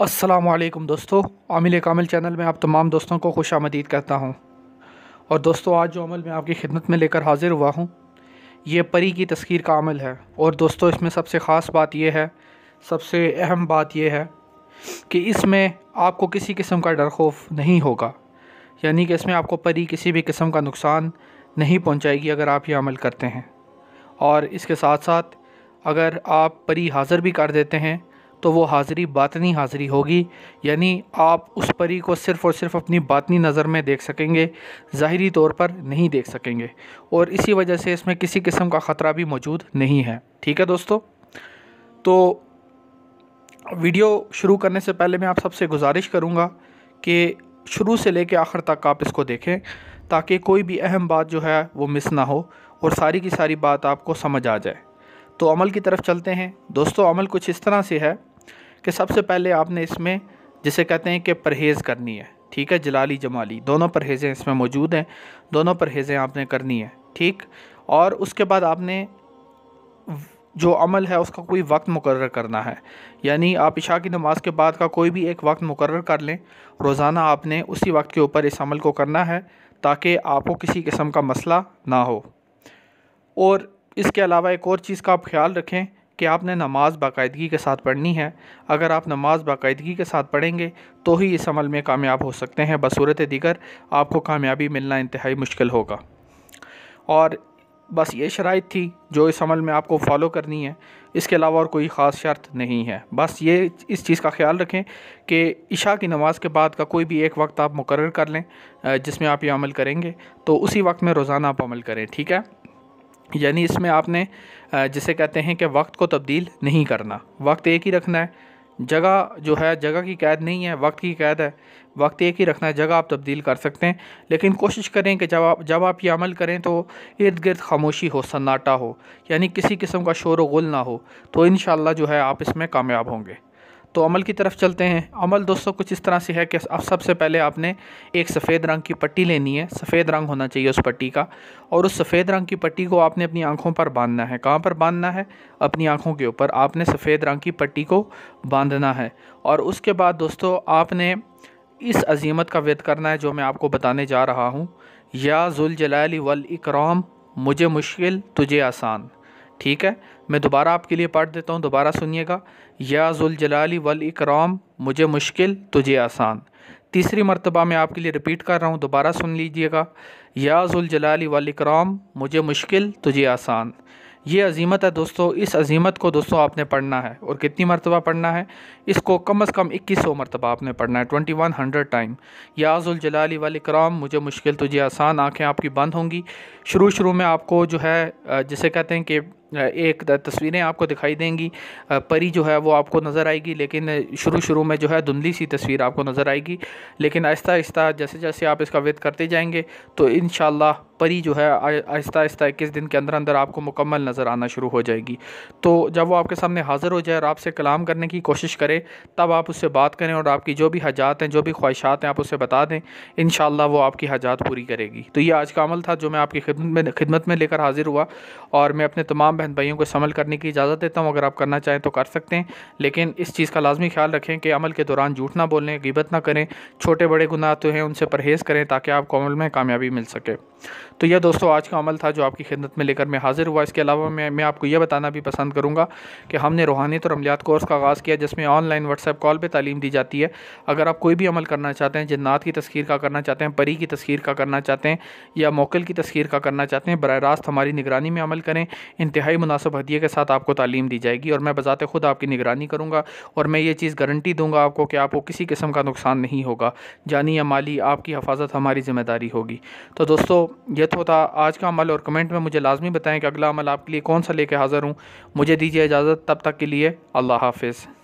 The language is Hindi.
असलम दोस्तों आमिल कामिल चैनल में आप तमाम दोस्तों को खुश आमदीद कहता हूँ और दोस्तों आज जो अमल मैं आपकी खिदमत में लेकर हाज़िर हुआ हूँ ये परी की तस्खीर का अमल है और दोस्तों इसमें सबसे ख़ास बात यह है सबसे अहम बात यह है कि इसमें आपको किसी किस्म का डर खौफ नहीं होगा यानी कि इसमें आपको परी किसी भी किस्म का नुकसान नहीं पहुँचाएगी अगर आप ये अमल करते हैं और इसके साथ साथ अगर आप परी हाज़िर भी कर देते हैं तो वो हाज़री बातनी हाज़िरी होगी यानी आप उस परी को सिर्फ़ और सिर्फ अपनी बातनी नज़र में देख सकेंगे ज़ाहरी तौर पर नहीं देख सकेंगे और इसी वजह से इसमें किसी किस्म का ख़तरा भी मौजूद नहीं है ठीक है दोस्तों तो वीडियो शुरू करने से पहले मैं आप सबसे गुजारिश करूँगा कि शुरू से कर आखिर तक आप इसको देखें ताकि कोई भी अहम बात जो है वो मिस ना हो और सारी की सारी बात आपको समझ आ जाए तो अमल की तरफ चलते हैं दोस्तों अमल कुछ इस तरह से है कि सबसे पहले आपने इसमें जिसे कहते हैं कि परहेज़ करनी है ठीक है जलाली जमाली दोनों परहेज़ें इसमें मौजूद हैं दोनों परहेज़ें आपने करनी है ठीक और उसके बाद आपने जो अमल है उसका कोई वक्त मुकर करना है यानी आप इशा की नमाज़ के बाद का कोई भी एक वक्त मुकर कर लें रोज़ाना आपने उसी वक्त के ऊपर इस अमल को करना है ताकि आपको किसी किस्म का मसला ना हो और इसके अलावा एक और चीज़ का आप ख्याल रखें कि आपने नमाज़ बाकायदगी के साथ पढ़नी है अगर आप नमाज बाकायदगी के साथ पढ़ेंगे तो ही इस अमल में कामयाब हो सकते हैं बसूरत दिगर आपको कामयाबी मिलना इंतहाई मुश्किल होगा और बस ये शराइ थी जो इस अमल में आपको फॉलो करनी है इसके अलावा और कोई ख़ास शर्त नहीं है बस ये इस चीज़ का ख्याल रखें कि इशा की नमाज़ के बाद का कोई भी एक वक्त आप मुकर कर लें जिसमें आप ये अमल करेंगे तो उसी वक्त में रोज़ाना आप अमल करें ठीक है यानी इसमें आपने जिसे कहते हैं कि वक्त को तब्दील नहीं करना वक्त एक ही रखना है जगह जो है जगह की कैद नहीं है वक्त की कैद है वक्त एक ही रखना है जगह आप तब्दील कर सकते हैं लेकिन कोशिश करें कि जब आप जब आप ये अमल करें तो इर्द गिर्द खामोशी हो सन्नाटा हो यानी किसी किस्म का शोर गुल ना हो तो इन जो है आप इसमें कामयाब होंगे तो अमल की तरफ चलते हैं अमल दोस्तों कुछ इस तरह से है कि अब सबसे पहले आपने एक सफ़ेद रंग की पट्टी लेनी है सफ़ेद रंग होना चाहिए उस पट्टी का और उस सफ़ेद रंग की पट्टी को आपने अपनी आँखों पर बांधना है कहाँ पर बांधना है अपनी आँखों के ऊपर आपने सफ़ेद रंग की पट्टी को बांधना है और उसके बाद दोस्तों आपने इस अजीमत का वेद करना है जो मैं आपको बताने जा रहा हूँ या जुलजलाल वल इकराम मुझे मुश्किल तुझे आसान ठीक है मैं दोबारा आपके लिए पढ़ देता हूँ दोबारा सुनिएगा या जुलजलाली वल इकराम मुझे मुश्किल तुझे आसान तीसरी मरतबा मैं आपके लिए रिपीट कर रहा हूँ दोबारा सुन लीजिएगा या जुलजलाली वल इकराम मुझे मुश्किल तुझे आसान ये अजीमत है दोस्तों इस अजीमत को दोस्तों आपने पढ़ना है और कितनी मरतबा पढ़ना है इसको कम अज़ कम इक्कीस सौ मरतबा आपने पढ़ना है ट्वेंटी वन हंड्रेड टाइम याजुलजलाली वाल कराम मुझे मुश्किल तुझे आसान आंखें आपकी बंद होंगी शुरू शुरू में आपको जो है जिसे कहते हैं कि एक तस्वीरें आपको दिखाई देंगी परी जो है वो आपको नज़र आएगी लेकिन शुरू शुरू में जो है धुंधली सी तस्वीर आपको नज़र आएगी लेकिन आहिस्ता आहिस्ता जैसे जैसे आप इसका वेद करते जाएंगे तो इन परी जो है आहिस्ता आहिस्ता इक्कीस दिन के अंदर अंदर आपको मुकम्मल नज़र आना शुरू हो जाएगी तो जब वो आपके सामने हाज़िर हो जाए और आपसे कलाम करने की कोशिश करे तब आप उससे बात करें और आपकी जो भी हजात हैं जो भी ख्वाहिशात हैं आप उसे बता दें इन वो आपकी हजात पूरी करेगी तो ये आज का अमल था जो मैं आपकी खिदमत में खिदमत में लेकर हाज़िर हुआ और मैं अपने तमाम बहन भाइयों को समल करने की इजाज़त देता हूँ अगर आप करना चाहें तो कर सकते हैं लेकिन इस चीज़ का लाजमी ख्याल रखें कि अमल के दौरान झूठ ना बोलें गिबत ना करें छोटे बड़े गुनाह तो हैं उनसे परहेज़ करें ताकि आपको अमल में कामयाबी मिल सके तो यह दोस्तों आज का अमल था जो आपकी खिदमत में लेकर मैं हाजिर हुआ इसके अलावा मैं मैं आपको यह बताना भी पसंद करूँगा कि हमने रूहानियत और अमलियात कोर्स का आगाज़ किया जिसमें ऑनलाइन व्हाट्सएप कॉल पर तालीम दी जाती है अगर आप कोई भी अमल करना चाहते हैं जन्नात की तस्खीर का करना चाहते हैं परी की तस्खीर का करना चाहते हैं या मोकल की तस्खीर का करना चाहते हैं बर रास्त हमारी निगरानी में अमल करें इंतहाई मुनासब हदिये के साथ आपको तालीम दी जाएगी और मैं बज़ात खुद आपकी निगरानी करूँगा और मैं ये चीज़ गारंटी दूँगा आपको कि आपको किसी किस्म का नुकसान नहीं होगा जानी या माली आपकी हफाजत हमारी ज़िम्मेदारी होगी तो दोस्तों यह होता आज का अमल और कमेंट में मुझे लाजमी बताएं कि अगला अमल आपके लिए कौन सा लेके हाज़िर हूँ मुझे दीजिए इजाज़त तब तक के लिए अल्लाह हाफिज़